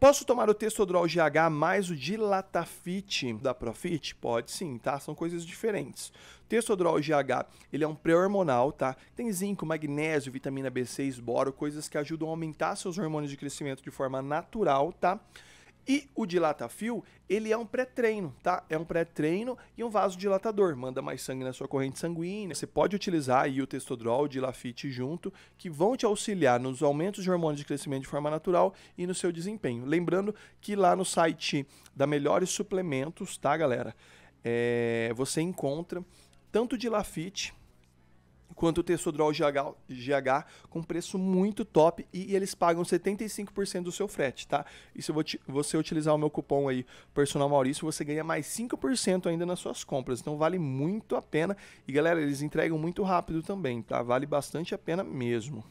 Posso tomar o Testodrol GH mais o Dilatafit da Profit? Pode sim, tá? São coisas diferentes. O Testodrol GH, ele é um pré-hormonal, tá? Tem zinco, magnésio, vitamina B6, boro, coisas que ajudam a aumentar seus hormônios de crescimento de forma natural, tá? E o dilatafil ele é um pré-treino, tá? É um pré-treino e um vasodilatador. Manda mais sangue na sua corrente sanguínea. Você pode utilizar aí o testodrol, o dilafite junto, que vão te auxiliar nos aumentos de hormônios de crescimento de forma natural e no seu desempenho. Lembrando que lá no site da Melhores Suplementos, tá, galera? É, você encontra tanto dilafite quanto o Tessodrol GH, GH com preço muito top e, e eles pagam 75% do seu frete, tá? E se você utilizar o meu cupom aí, Personal Maurício, você ganha mais 5% ainda nas suas compras. Então vale muito a pena. E galera, eles entregam muito rápido também, tá? Vale bastante a pena mesmo.